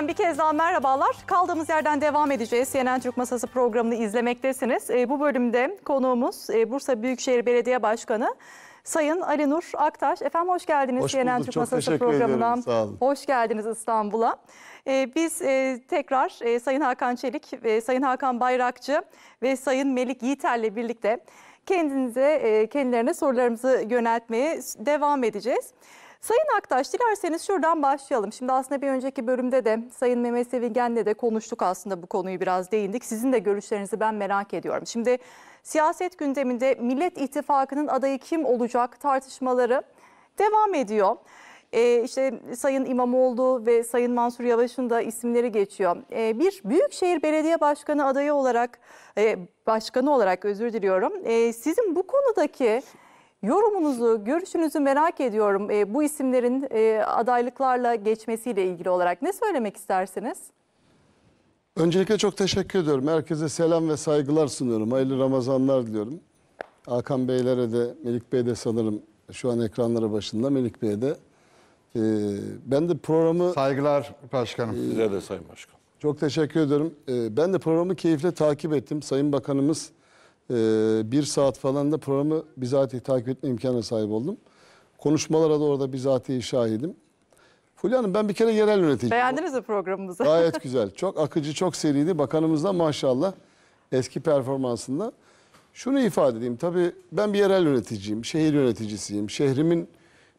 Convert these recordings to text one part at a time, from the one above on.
Efendim bir kez daha merhabalar. Kaldığımız yerden devam edeceğiz. CNN Türk Masası programını izlemektesiniz. E, bu bölümde konuğumuz e, Bursa Büyükşehir Belediye Başkanı Sayın Ali Nur Aktaş. Efendim hoş geldiniz hoş CNN Türk Çok Masası programına. Hoş geldiniz İstanbul'a. E, biz e, tekrar e, Sayın Hakan Çelik, e, Sayın Hakan Bayrakçı ve Sayın Melik Yiğiter'le birlikte kendinize, e, kendilerine sorularımızı yöneltmeye devam edeceğiz. Sayın Aktaş dilerseniz şuradan başlayalım. Şimdi aslında bir önceki bölümde de Sayın Mehmet Sevingen'le de konuştuk aslında bu konuyu biraz değindik. Sizin de görüşlerinizi ben merak ediyorum. Şimdi siyaset gündeminde Millet İttifakı'nın adayı kim olacak tartışmaları devam ediyor e, işte Sayın İmamoğlu ve Sayın Mansur Yavaş'ın da isimleri geçiyor. E, bir Büyükşehir Belediye Başkanı adayı olarak, e, başkanı olarak özür diliyorum. E, sizin bu konudaki yorumunuzu, görüşünüzü merak ediyorum. E, bu isimlerin e, adaylıklarla geçmesiyle ilgili olarak ne söylemek istersiniz? Öncelikle çok teşekkür ediyorum. Herkese selam ve saygılar sunuyorum. Hayırlı Ramazanlar diliyorum. Hakan Beylere de, Melik Bey de sanırım şu an ekranları başında. Melik Bey'e de ee, ben de programı... Saygılar başkanım. E, Size de sayın başkan. Çok teşekkür ediyorum. Ee, ben de programı keyifle takip ettim. Sayın Bakanımız e, bir saat falan da programı bizatihi takip etme imkanına sahip oldum. Konuşmalara da orada bizatihi şahidim. Fulya Hanım ben bir kere yerel yöneticiyim. Beğendiniz mi programımızı? Gayet güzel. Çok akıcı, çok seriydi. Bakanımız da maşallah eski performansında. Şunu ifade edeyim. Tabii ben bir yerel yöneticiyim, şehir yöneticisiyim. Şehrimin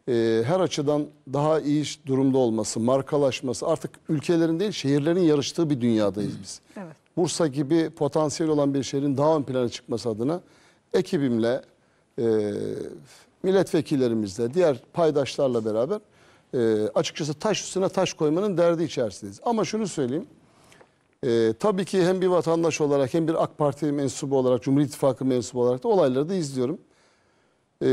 e, her açıdan daha iyi durumda olması, markalaşması artık ülkelerin değil şehirlerin yarıştığı bir dünyadayız biz. Evet. Bursa gibi potansiyel olan bir şehrin daha ön plana çıkması adına ekibimle, e, milletvekillerimizle, diğer paydaşlarla beraber e, açıkçası taş üstüne taş koymanın derdi içerisindeyiz. Ama şunu söyleyeyim. E, tabii ki hem bir vatandaş olarak hem bir AK Parti mensubu olarak, Cumhur İttifakı mensubu olarak da olayları da izliyorum. E,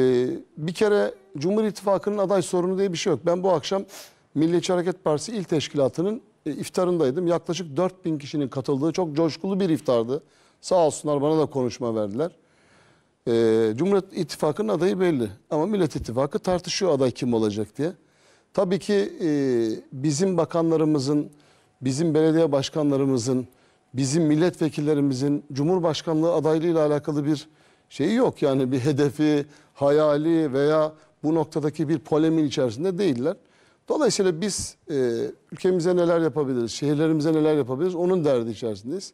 bir kere Cumhur İttifakı'nın aday sorunu diye bir şey yok. Ben bu akşam Milliyetçi Hareket Partisi İl Teşkilatı'nın e, iftarındaydım. Yaklaşık 4000 kişinin katıldığı çok coşkulu bir iftardı. Sağ olsunlar bana da konuşma verdiler. Ee, Cumhuriyet İttifakı'nın adayı belli ama Millet İttifakı tartışıyor aday kim olacak diye. Tabii ki e, bizim bakanlarımızın, bizim belediye başkanlarımızın, bizim milletvekillerimizin Cumhurbaşkanlığı adaylığıyla alakalı bir şeyi yok. Yani bir hedefi, hayali veya bu noktadaki bir polemin içerisinde değiller. Dolayısıyla biz e, ülkemize neler yapabiliriz, şehirlerimize neler yapabiliriz onun derdi içerisindeyiz.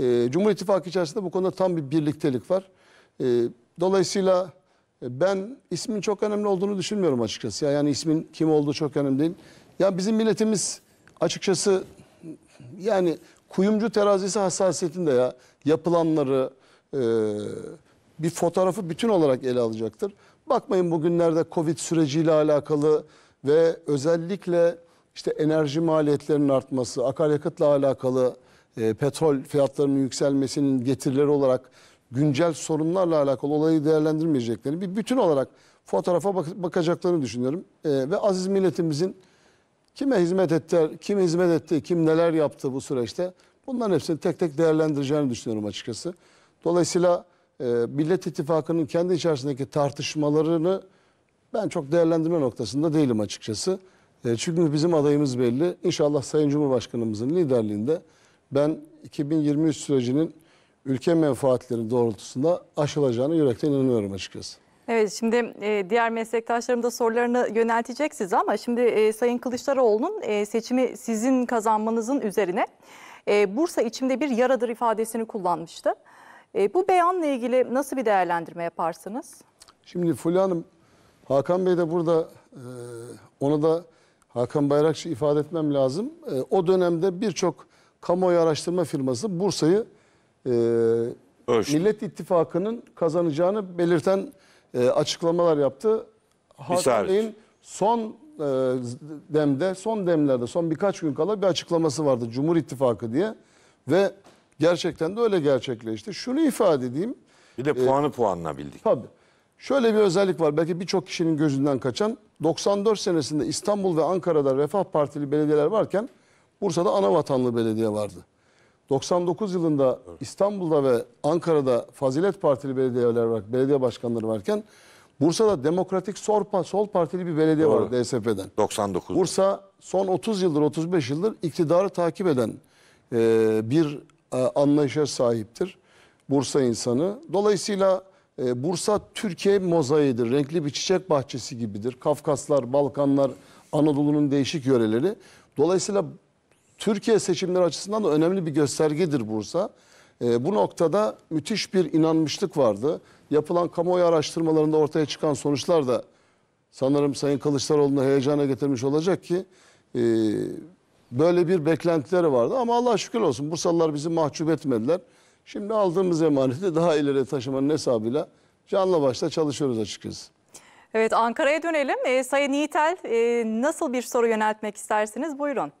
E, Cumhur İttifakı içerisinde bu konuda tam bir birliktelik var. E, dolayısıyla e, ben ismin çok önemli olduğunu düşünmüyorum açıkçası. Yani ismin kim olduğu çok önemli değil. Ya bizim milletimiz açıkçası yani kuyumcu terazisi hassasiyetinde ya yapılanları e, bir fotoğrafı bütün olarak ele alacaktır. Bakmayın bugünlerde Covid süreciyle alakalı ve özellikle işte enerji maliyetlerinin artması, akaryakıtla alakalı e, petrol fiyatlarının yükselmesinin getirileri olarak güncel sorunlarla alakalı olayı değerlendirmeyeceklerini bir bütün olarak fotoğrafa bak bakacaklarını düşünüyorum. E, ve aziz milletimizin kime hizmet etti, kim hizmet etti, kim neler yaptı bu süreçte bunların hepsini tek tek değerlendireceğini düşünüyorum açıkçası. Dolayısıyla e, Millet İttifakı'nın kendi içerisindeki tartışmalarını ben çok değerlendirme noktasında değilim açıkçası. Ee, çünkü bizim adayımız belli. İnşallah Sayın Cumhurbaşkanımızın liderliğinde ben 2023 sürecinin ülke menfaatleri doğrultusunda aşılacağını yürekten inanıyorum açıkçası. Evet şimdi e, diğer meslektaşlarım da sorularını yöneltecek size ama şimdi e, Sayın Kılıçdaroğlu'nun e, seçimi sizin kazanmanızın üzerine e, Bursa içimde bir yaradır ifadesini kullanmıştı. E, bu beyanla ilgili nasıl bir değerlendirme yaparsınız? Şimdi Fulya Hanım, Hakan Bey de burada e, ona da Hakan Bayrakçı ifade etmem lazım. E, o dönemde birçok kamuoyu araştırma firması Bursa'yı e, Millet İttifakı'nın kazanacağını belirten e, açıklamalar yaptı. Hakan Bey'in son e, demde, son demlerde, son birkaç gün kala bir açıklaması vardı. Cumhur İttifakı diye. Ve Gerçekten de öyle gerçekleşti. Şunu ifade edeyim. Bir de ee, puanı puanla bildik. Tabii. Şöyle bir özellik var. Belki birçok kişinin gözünden kaçan 94 senesinde İstanbul ve Ankara'da Refah Partili belediyeler varken Bursa'da ana vatanlı belediye vardı. 99 yılında İstanbul'da ve Ankara'da Fazilet Partili belediyeler var, belediye başkanları varken Bursa'da Demokratik Sorpa, Sol Partili bir belediye Doğru. var DSP'den. 99. Bursa son 30 yıldır 35 yıldır iktidarı takip eden e, bir e, anlayışa sahiptir Bursa insanı. Dolayısıyla e, Bursa Türkiye mozaidir. Renkli bir çiçek bahçesi gibidir. Kafkaslar, Balkanlar, Anadolu'nun değişik yöreleri. Dolayısıyla Türkiye seçimleri açısından da önemli bir göstergedir Bursa. E, bu noktada müthiş bir inanmışlık vardı. Yapılan kamuoyu araştırmalarında ortaya çıkan sonuçlar da sanırım Sayın Kılıçdaroğlu'nu heyecana getirmiş olacak ki e, Böyle bir beklentileri vardı ama Allah şükür olsun Bursalılar bizi mahcup etmediler. Şimdi aldığımız emaneti daha ileri taşımanın hesabıyla canla başla çalışıyoruz açıkçası. Evet Ankara'ya dönelim. E, Sayın Yiğitel e, nasıl bir soru yöneltmek istersiniz? Buyurun.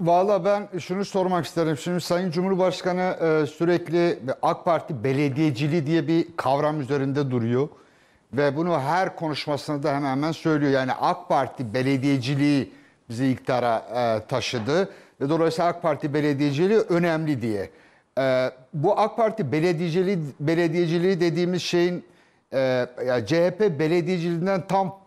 Valla ben şunu sormak isterim. Şimdi Sayın Cumhurbaşkanı e, sürekli AK Parti belediyeciliği diye bir kavram üzerinde duruyor. Ve bunu her konuşmasında hemen hemen söylüyor. Yani AK Parti belediyeciliği bizi iktidara e, taşıdı. Ve dolayısıyla AK Parti belediyeciliği önemli diye. E, bu AK Parti belediyeciliği, belediyeciliği dediğimiz şeyin e, yani CHP belediyeciliğinden tam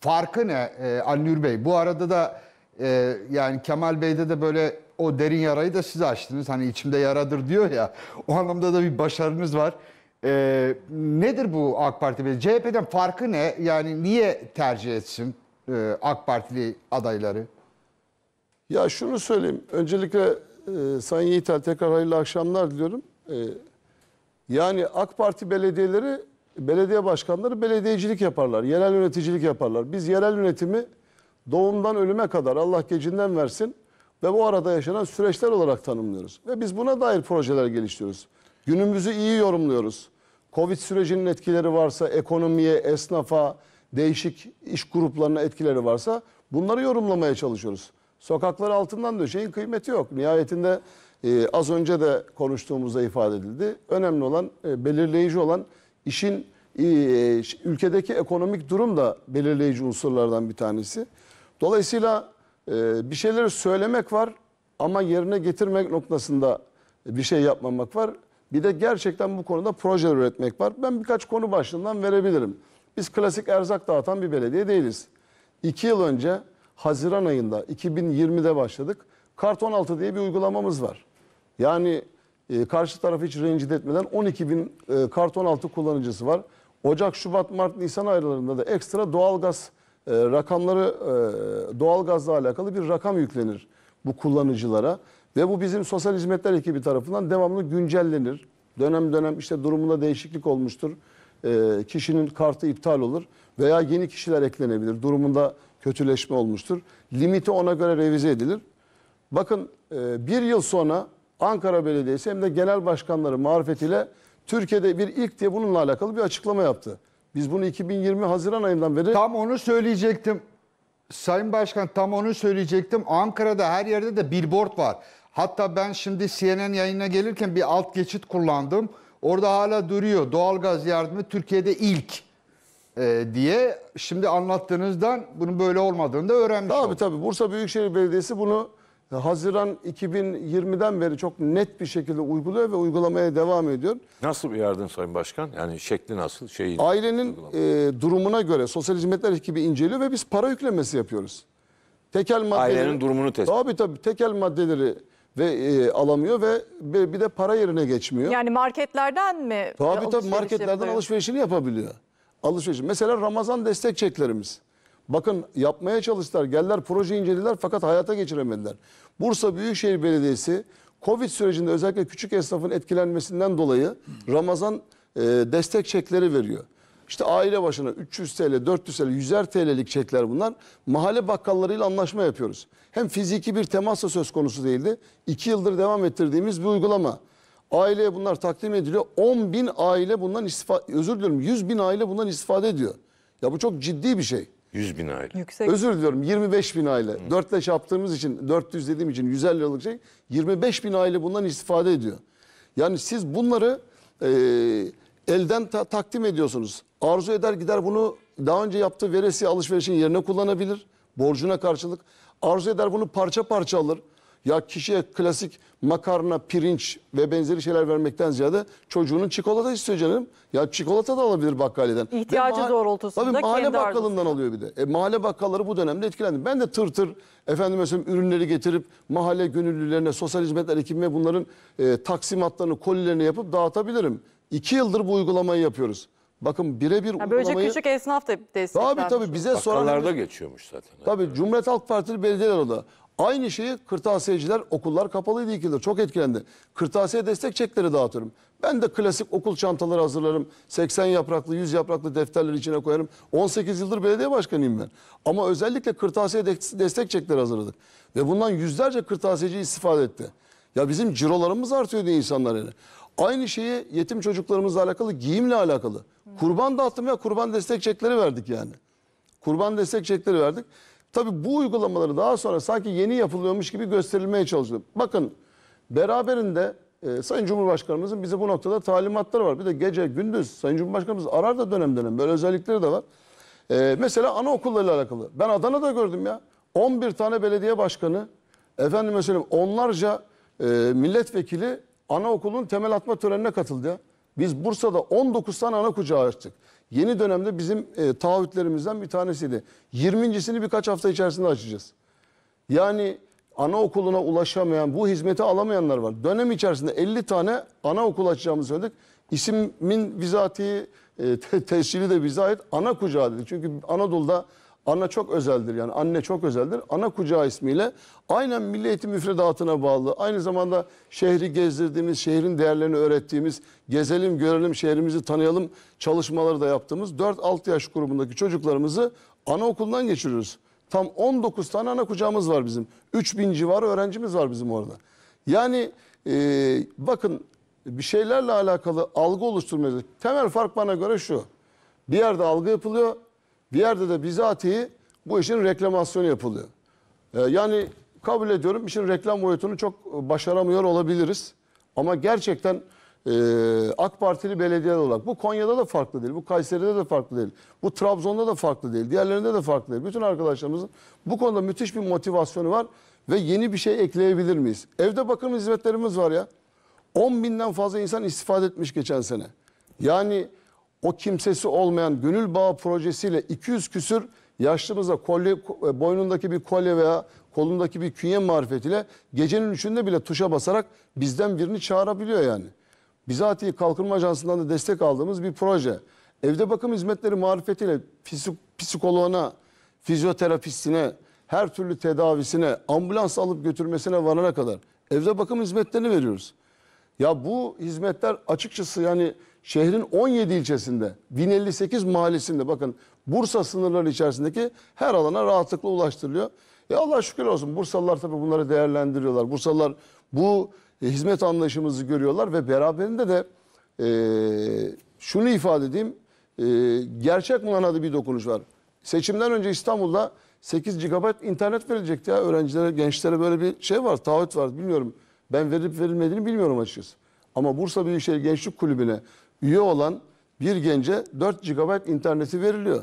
farkı ne e, Alnur Bey? Bu arada da e, yani Kemal Bey'de de böyle o derin yarayı da siz açtınız. Hani içimde yaradır diyor ya. O anlamda da bir başarınız var. E, nedir bu AK Parti? CHP'den farkı ne? Yani niye tercih etsin? e, AK Partili adayları? Ya şunu söyleyeyim. Öncelikle e, Sayın Yiğitel tekrar hayırlı akşamlar diliyorum. E, yani AK Parti belediyeleri, belediye başkanları belediyecilik yaparlar. Yerel yöneticilik yaparlar. Biz yerel yönetimi doğumdan ölüme kadar Allah gecinden versin ve bu arada yaşanan süreçler olarak tanımlıyoruz. Ve biz buna dair projeler geliştiriyoruz. Günümüzü iyi yorumluyoruz. Covid sürecinin etkileri varsa ekonomiye, esnafa, değişik iş gruplarına etkileri varsa bunları yorumlamaya çalışıyoruz. Sokaklar altından şeyin kıymeti yok. Nihayetinde e, az önce de konuştuğumuzda ifade edildi. Önemli olan, e, belirleyici olan işin e, ülkedeki ekonomik durum da belirleyici unsurlardan bir tanesi. Dolayısıyla e, bir şeyleri söylemek var ama yerine getirmek noktasında bir şey yapmamak var. Bir de gerçekten bu konuda projeler üretmek var. Ben birkaç konu başlığından verebilirim. Biz klasik erzak dağıtan bir belediye değiliz. İki yıl önce Haziran ayında 2020'de başladık. Kart 16 diye bir uygulamamız var. Yani e, karşı tarafı hiç rencide etmeden 12 bin e, kart 16 kullanıcısı var. Ocak, Şubat, Mart, Nisan aylarında da ekstra doğalgaz e, rakamları e, doğalgazla alakalı bir rakam yüklenir bu kullanıcılara. Ve bu bizim sosyal hizmetler ekibi tarafından devamlı güncellenir. Dönem dönem işte durumunda değişiklik olmuştur e, kişinin kartı iptal olur veya yeni kişiler eklenebilir. Durumunda kötüleşme olmuştur. Limiti ona göre revize edilir. Bakın e, bir yıl sonra Ankara Belediyesi hem de genel başkanları marifetiyle Türkiye'de bir ilk diye bununla alakalı bir açıklama yaptı. Biz bunu 2020 Haziran ayından beri... Tam onu söyleyecektim. Sayın Başkan tam onu söyleyecektim. Ankara'da her yerde de billboard var. Hatta ben şimdi CNN yayına gelirken bir alt geçit kullandım. Orada hala duruyor doğalgaz yardımı Türkiye'de ilk e, diye şimdi anlattığınızdan bunun böyle olmadığını da öğrenmiş Tabii oldum. tabii Bursa Büyükşehir Belediyesi bunu Haziran 2020'den beri çok net bir şekilde uyguluyor ve uygulamaya devam ediyor. Nasıl bir yardım Sayın Başkan? Yani şekli nasıl? Şeyi, Ailenin e, durumuna göre sosyal hizmetler ekibi inceliyor ve biz para yüklemesi yapıyoruz. Tekel maddeleri, Ailenin durumunu tespit. Tabii tabii tekel maddeleri ve e, alamıyor ve bir de para yerine geçmiyor. Yani marketlerden mi? Tabii tabii marketlerden yapıyor. alışverişini yapabiliyor. Alışveriş. Mesela Ramazan destek çeklerimiz. Bakın yapmaya çalıştılar, geldiler proje incelediler fakat hayata geçiremediler. Bursa Büyükşehir Belediyesi Covid sürecinde özellikle küçük esnafın etkilenmesinden dolayı Ramazan e, destek çekleri veriyor. İşte aile başına 300 TL, 400 TL, 100'er TL'lik çekler bunlar. Mahalle bakkallarıyla anlaşma yapıyoruz. Hem fiziki bir temasla söz konusu değildi. 2 yıldır devam ettirdiğimiz bir uygulama. Aileye bunlar takdim ediliyor. 10 bin aile bundan istifade, özür diliyorum 100 bin aile bundan istifade ediyor. Ya bu çok ciddi bir şey. 100 bin aile. Yüksek. Özür diliyorum 25 bin aile. Hı. 4 ile yaptığımız için 400 dediğim için 150 liralık şey 25 bin aile bundan istifade ediyor. Yani siz bunları e, elden ta takdim ediyorsunuz. Arzu eder gider bunu daha önce yaptığı veresi alışverişin yerine kullanabilir. Borcuna karşılık. Arzu eder bunu parça parça alır. Ya kişiye klasik makarna, pirinç ve benzeri şeyler vermekten ziyade çocuğunun çikolata istiyor canım. Ya çikolata da alabilir bakkaliden. İhtiyacı doğrultusunda tabii, mahalle kendi bakkalından alıyor bir de. E, mahalle bakkalları bu dönemde etkilendi. Ben de tır tır efendim mesela ürünleri getirip mahalle gönüllülerine, sosyal hizmetler ekibime bunların e, taksimatlarını, kolilerini yapıp dağıtabilirim. İki yıldır bu uygulamayı yapıyoruz. Bakın birebir uygulamayı... Böylece küçük esnaf da desteklenmiş. Tabii tabii bize soran... Bakkallarda geçiyormuş zaten. Tabii Cumhuriyet Halk Partili belediyeler orada. Aynı şeyi kırtasiyeciler okullar kapalıydı iki yıldır. Çok etkilendi. Kırtasiye destek çekleri dağıtıyorum. Ben de klasik okul çantaları hazırlarım. 80 yapraklı, 100 yapraklı defterleri içine koyarım. 18 yıldır belediye başkanıyım ben. Ama özellikle kırtasiye de- destek çekleri hazırladık. Ve bundan yüzlerce kırtasiyeci istifade etti. Ya bizim cirolarımız artıyor diye insanlar yani. Aynı şeyi yetim çocuklarımızla alakalı giyimle alakalı. Kurban dağıttım ya kurban destek çekleri verdik yani. Kurban destek çekleri verdik. Tabii bu uygulamaları daha sonra sanki yeni yapılıyormuş gibi gösterilmeye çalışılıyor. Bakın beraberinde e, Sayın Cumhurbaşkanımızın bize bu noktada talimatları var. Bir de gece gündüz Sayın Cumhurbaşkanımız arar da dönem dönem böyle özellikleri de var. E, mesela anaokullarıyla alakalı. Ben Adana'da gördüm ya 11 tane belediye başkanı efendim mesela onlarca e, milletvekili anaokulun temel atma törenine katıldı. Biz Bursa'da 19 tane ana kucağı açtık. Yeni dönemde bizim e, taahhütlerimizden bir tanesiydi. 20.sini birkaç hafta içerisinde açacağız. Yani anaokuluna ulaşamayan, bu hizmeti alamayanlar var. Dönem içerisinde 50 tane anaokul açacağımızı söyledik. İsimin bizatihi, e, te tescili de bize ait ana kucağı dedi. Çünkü Anadolu'da Ana çok özeldir yani anne çok özeldir. Ana kucağı ismiyle aynen Milli Eğitim Müfredatı'na bağlı. Aynı zamanda şehri gezdirdiğimiz, şehrin değerlerini öğrettiğimiz, gezelim, görelim, şehrimizi tanıyalım çalışmaları da yaptığımız 4-6 yaş grubundaki çocuklarımızı anaokulundan geçiriyoruz. Tam 19 tane ana kucağımız var bizim. 3000 civarı öğrencimiz var bizim orada. Yani e, bakın bir şeylerle alakalı algı oluşturmayacak. Temel fark bana göre şu. Bir yerde algı yapılıyor, bir yerde de bizatihi bu işin reklamasyonu yapılıyor. E, yani kabul ediyorum işin reklam boyutunu çok e, başaramıyor olabiliriz. Ama gerçekten e, AK Partili belediyeler olarak bu Konya'da da farklı değil, bu Kayseri'de de farklı değil, bu Trabzon'da da farklı değil, diğerlerinde de farklı değil. Bütün arkadaşlarımızın bu konuda müthiş bir motivasyonu var ve yeni bir şey ekleyebilir miyiz? Evde bakım hizmetlerimiz var ya. 10 binden fazla insan istifade etmiş geçen sene. Yani o kimsesi olmayan gönül bağı projesiyle 200 küsür yaşlımıza kolye, boynundaki bir kolye veya kolundaki bir künye marifetiyle gecenin üçünde bile tuşa basarak bizden birini çağırabiliyor yani. Bizatihi Kalkınma Ajansı'ndan da destek aldığımız bir proje. Evde bakım hizmetleri marifetiyle psikoloğuna, fizyoterapistine, her türlü tedavisine, ambulans alıp götürmesine varana kadar evde bakım hizmetlerini veriyoruz. Ya bu hizmetler açıkçası yani şehrin 17 ilçesinde 1058 mahallesinde bakın Bursa sınırları içerisindeki her alana rahatlıkla ulaştırılıyor. E Allah şükür olsun Bursalılar tabii bunları değerlendiriyorlar. Bursalılar bu e, hizmet anlayışımızı görüyorlar ve beraberinde de e, şunu ifade edeyim. E, gerçek manada bir dokunuş var. Seçimden önce İstanbul'da 8 GB internet verilecekti ya öğrencilere, gençlere böyle bir şey var, taahhüt var bilmiyorum. Ben verip verilmediğini bilmiyorum açıkçası. Ama Bursa Büyükşehir Gençlik Kulübü'ne üye olan bir gence 4 GB interneti veriliyor.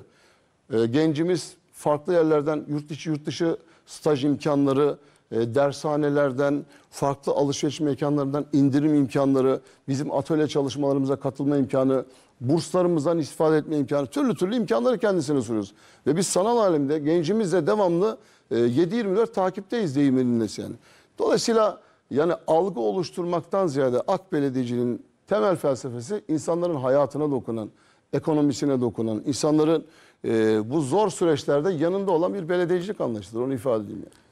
E, gencimiz farklı yerlerden yurt içi yurt dışı staj imkanları, e, dershanelerden, farklı alışveriş mekanlarından indirim imkanları, bizim atölye çalışmalarımıza katılma imkanı, burslarımızdan istifade etme imkanı, türlü türlü imkanları kendisine sunuyoruz. Ve biz sanal alemde gencimizle devamlı e, 7-24 takipteyiz deyim yani. Dolayısıyla yani algı oluşturmaktan ziyade AK Belediyeciliğin temel felsefesi insanların hayatına dokunan, ekonomisine dokunan, insanların e, bu zor süreçlerde yanında olan bir belediyecilik anlayışıdır. Onu ifade edeyim. Yani.